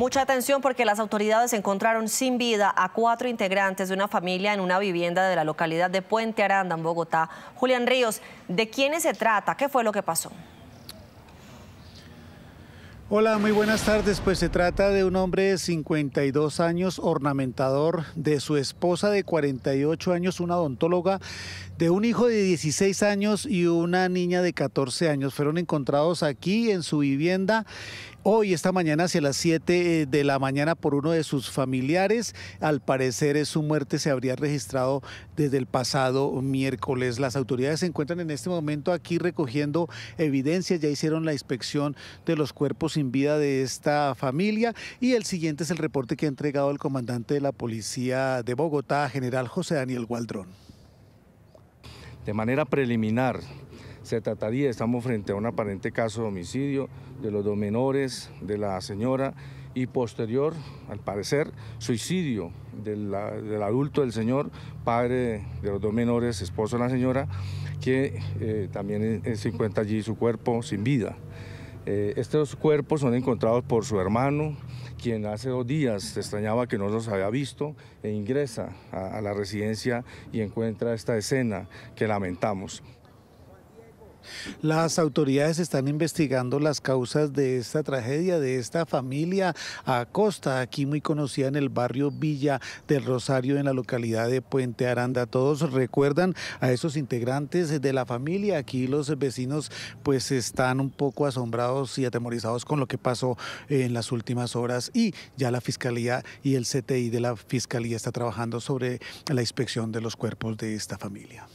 Mucha atención porque las autoridades encontraron sin vida a cuatro integrantes de una familia en una vivienda de la localidad de Puente Aranda, en Bogotá. Julián Ríos, ¿de quiénes se trata? ¿Qué fue lo que pasó? Hola, muy buenas tardes. Pues se trata de un hombre de 52 años, ornamentador, de su esposa de 48 años, una odontóloga, de un hijo de 16 años y una niña de 14 años. Fueron encontrados aquí en su vivienda hoy, esta mañana, hacia las 7 eh, de la mañana, por uno de sus familiares. Al parecer, eh, su muerte se habría registrado desde el pasado miércoles. Las autoridades se encuentran en este momento aquí recogiendo evidencias. Ya hicieron la inspección de los cuerpos sin vida de esta familia. Y el siguiente es el reporte que ha entregado el comandante de la Policía de Bogotá, general José Daniel Gualdrón. De manera preliminar, se trataría, estamos frente a un aparente caso de homicidio de los dos menores, de la señora y posterior, al parecer, suicidio del, adulto del señor, padre de los dos menores, esposo de la señora, que eh, también eh, se encuentra allí su cuerpo sin vida. Eh, estos cuerpos son encontrados por su hermano, quien hace dos días se extrañaba que no los había visto e ingresa a la residencia y encuentra esta escena que lamentamos. Las autoridades están investigando las causas de esta tragedia, de esta familia Acosta, aquí muy conocida en el barrio Villa del Rosario, en la localidad de Puente Aranda. Todos recuerdan a esos integrantes de la familia. Aquí los vecinos pues están un poco asombrados y atemorizados con lo que pasó en las últimas horas y ya la Fiscalía y el CTI de la Fiscalía está trabajando sobre la inspección de los cuerpos de esta familia.